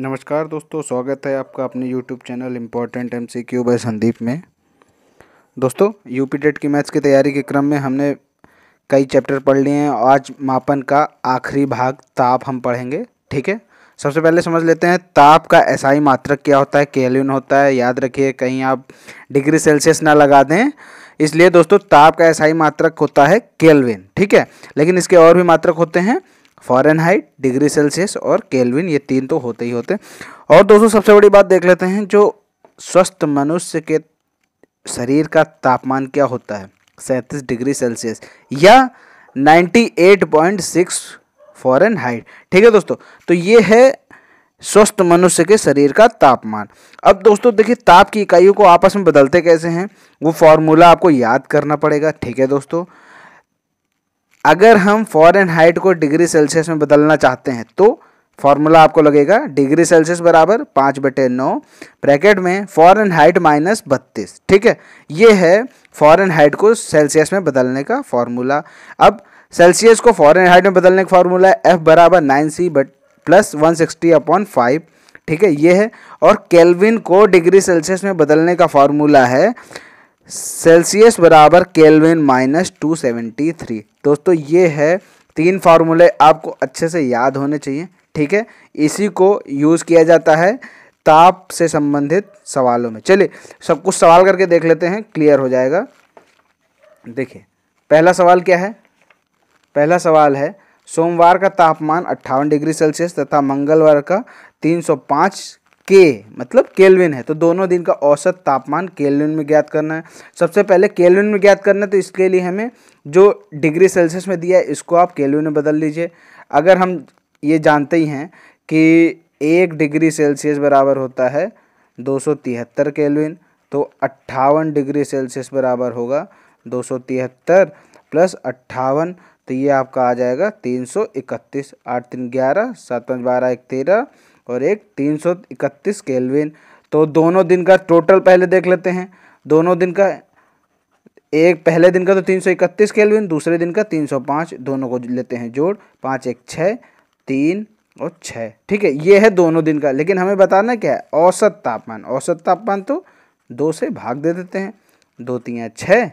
नमस्कार दोस्तों स्वागत है आपका अपने YouTube channel important M C Q by Sandeep में दोस्तों यूपी टेट की मैथ्स की तैयारी के क्रम में हमने कई चैप्टर पढ़ लिए हैं आज मापन का आखिरी भाग ताप हम पढ़ेंगे ठीक है सबसे पहले समझ लेते हैं ताप का एसआई मात्रक क्या होता है केल्विन होता है याद रखिए कहीं आप डिग्री सेल्सियस ना लगा दें इसलिए दोस्तों ताप का एसआई मात्रक होता है केल्विन ठीक है लेकिन इसके और भी मात्रक होते हैं फॉरनहाइट डिग्री सेल्सियस और केल्विन ये तीन तो होते ही होते और दोस्तों सबसे बड़ी बात देख लेते हैं जो स्वस्थ मनुष्य के शरीर का तापमान क्या होता है सैंतीस डिग्री सेल्सियस या 98.6 फॉरन हाइट ठीक है दोस्तों तो ये है स्वस्थ मनुष्य के शरीर का तापमान अब दोस्तों देखिए ताप की इकाइयों को आपस में बदलते कैसे हैं वो फॉर्मूला आपको याद करना पड़ेगा ठीक है दोस्तों अगर हम फॉरन हाइट को डिग्री सेल्सियस में बदलना चाहते हैं तो फॉर्मूला आपको लगेगा डिग्री सेल्सियस बराबर पाँच बटे नौ ब्रैकेट में फॉरन हाइट माइनस बत्तीस ठीक है ये है फॉरन हाइट को सेल्सियस में बदलने का फॉर्मूला अब सेल्सियस को फॉरन हाइट में बदलने का फॉर्मूला है एफ बराबर nine C but plus one sixty upon five ठीक है ये है और केल्विन को डिग्री सेल्सियस में बदलने का फॉर्मूला है सेल्सियस बराबर Kelvin minus two seventy three दोस्तों ये है तीन फार्मूले आपको अच्छे से याद होने चाहिए ठीक है इसी को यूज़ किया जाता है ताप से संबंधित सवालों में चलिए सब कुछ सवाल करके देख लेते हैं क्लियर हो जाएगा देखिए पहला सवाल क्या है पहला सवाल है सोमवार का तापमान अट्ठावन डिग्री सेल्सियस तथा मंगलवार का 305 के मतलब केल्विन है तो दोनों दिन का औसत तापमान केल्विन में ज्ञात करना है सबसे पहले केल्विन में ज्ञात करना है तो इसके लिए हमें जो डिग्री सेल्सियस में दिया है इसको आप केल्विन में बदल लीजिए अगर हम ये जानते ही हैं कि एक डिग्री सेल्सियस बराबर होता है दो सौ तिहत्तर केल्विन तो अट्ठावन डिग्री सेल्सियस बराबर होगा दो सौ तिहत्तर प्लस अट्ठावन तो ये आपका आ जाएगा तीन सौ इकतीस आठ तीन ग्यारह सात पाँच बारह एक तेरह और एक 331 केल्विन तो दोनों दिन का टोटल पहले देख लेते हैं दोनों दिन का एक पहले दिन का तो 331 केल्विन दूसरे दिन का 305 दोनों को लेते हैं जोड़ पाँच एक छः तीन और छः ठीक है ये है दोनों दिन का लेकिन हमें बताना क्या है औसत तापमान औसत तापमान तो दो से भाग दे देते हैं दो तीन छः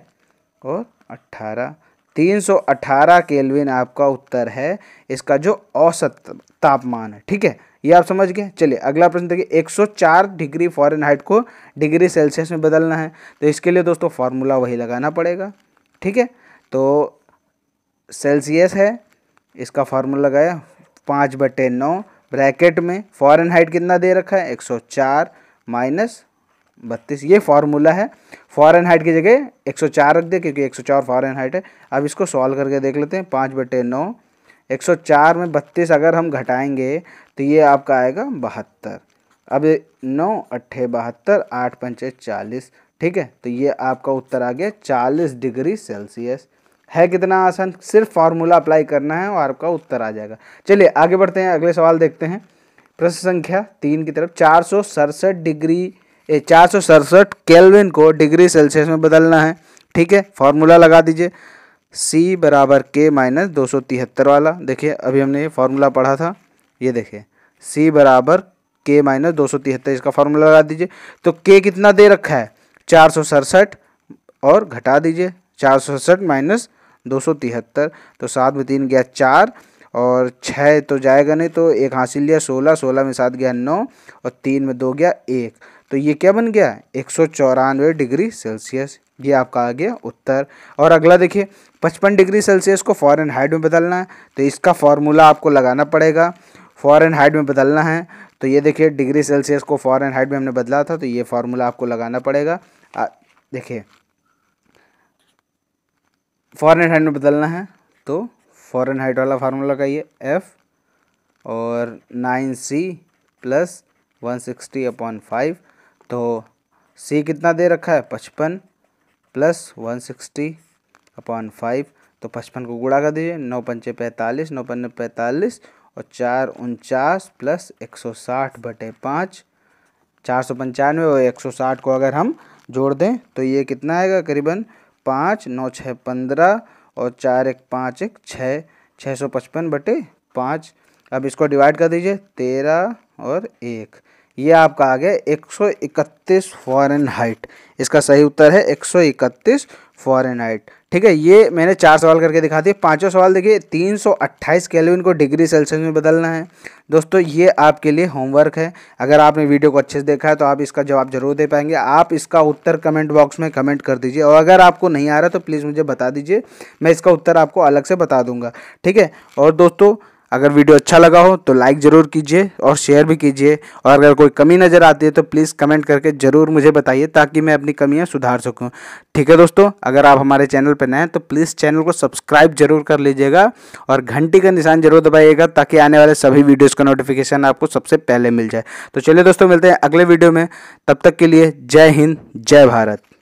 और अट्ठारह तीन सौ अट्ठारह केल्विन आपका उत्तर है इसका जो औसत तापमान है ठीक है ये आप समझ गए चलिए अगला प्रश्न देखिए 104 डिग्री फॉरेनहाइट को डिग्री सेल्सियस में बदलना है तो इसके लिए दोस्तों फार्मूला वही लगाना पड़ेगा ठीक है तो सेल्सियस है इसका फार्मूला लगाया पाँच बटे नौ ब्रैकेट में फॉरन हाइट कितना दे रखा है 104 माइनस बत्तीस ये फार्मूला है फॉरन हाइट की जगह 104 रख दे क्योंकि 104 फॉरन हाइट है अब इसको सॉल्व करके देख लेते हैं पाँच बटे नौ 104 में बत्तीस अगर हम घटाएंगे तो ये आपका आएगा बहत्तर अब नौ अट्ठे बहत्तर आठ पंचे चालीस ठीक है तो ये आपका उत्तर आ गया चालीस डिग्री सेल्सियस है कितना आसान सिर्फ फार्मूला अप्लाई करना है और आपका उत्तर आ जाएगा चलिए आगे बढ़ते हैं अगले सवाल देखते हैं प्रश्न संख्या तीन की तरफ चार सौ सड़सठ डिग्री चार सौ सड़सठ केल्विन को डिग्री सेल्सियस में बदलना है ठीक है फार्मूला लगा दीजिए सी बराबर के माइनस दो सौ तिहत्तर वाला देखिए अभी हमने ये फार्मूला पढ़ा था ये देखिए सी बराबर के माइनस दो सौ तिहत्तर इसका फार्मूला लगा दीजिए तो के कितना दे रखा है चार सौ सड़सठ और घटा दीजिए चार सौ सड़सठ माइनस दो सौ तिहत्तर तो सात में तीन गया चार और छः तो जाएगा नहीं तो एक हासिल लिया सोलह सोलह में सात गया नौ और तीन में दो गया एक तो ये क्या बन गया एक सौ चौरानवे डिग्री सेल्सियस ये आपका आ गया उत्तर और अगला देखिए पचपन डिग्री सेल्सियस को फॉरन हाइट में बदलना है तो इसका फार्मूला आपको लगाना पड़ेगा फॉरन हाइट में बदलना है तो ये देखिए डिग्री सेल्सियस को फॉरन हाइट में हमने बदला था तो ये फार्मूला आपको लगाना पड़ेगा देखिए फॉरन हाइट में बदलना है तो फॉरन हाइट वाला फार्मूला लगाइए एफ़ और nine C plus one sixty upon five तो सी कितना दे रखा है पचपन plus one sixty upon five तो पचपन को गुड़ा कर दीजिए नौ पंचे पैंतालीस नौ पन्ने पैंतालीस और चार उनचास प्लस एक सौ साठ बटे पाँच चार सौ पंचानवे और एक सौ साठ को अगर हम जोड़ दें तो ये कितना आएगा करीबन पाँच नौ छः पंद्रह और चार एक पाँच एक छः छः सौ पचपन बटे पाँच अब इसको डिवाइड कर दीजिए तेरह और एक ये आपका आ गया एक सौ इकतीस फॉरन हाइट इसका सही उत्तर है एक सौ इकतीस फॉरन हाइट ठीक है ये मैंने चार सवाल करके दिखा दिए पांचों सवाल देखिए तीन सौ अट्ठाईस केल्विन को डिग्री सेल्सियस में बदलना है दोस्तों ये आपके लिए होमवर्क है अगर आपने वीडियो को अच्छे से देखा है तो आप इसका जवाब जरूर दे पाएंगे आप इसका उत्तर कमेंट बॉक्स में कमेंट कर दीजिए और अगर आपको नहीं आ रहा तो प्लीज़ मुझे बता दीजिए मैं इसका उत्तर आपको अलग से बता दूंगा ठीक है और दोस्तों अगर वीडियो अच्छा लगा हो तो लाइक ज़रूर कीजिए और शेयर भी कीजिए और अगर कोई कमी नज़र आती है तो प्लीज़ कमेंट करके ज़रूर मुझे बताइए ताकि मैं अपनी कमियाँ सुधार सकूँ ठीक है दोस्तों अगर आप हमारे चैनल पर नए हैं तो प्लीज़ चैनल को सब्सक्राइब जरूर कर लीजिएगा और घंटी का निशान जरूर दबाइएगा ताकि आने वाले सभी वीडियोज़ का नोटिफिकेशन आपको सबसे पहले मिल जाए तो चलिए दोस्तों मिलते हैं अगले वीडियो में तब तक के लिए जय हिंद जय भारत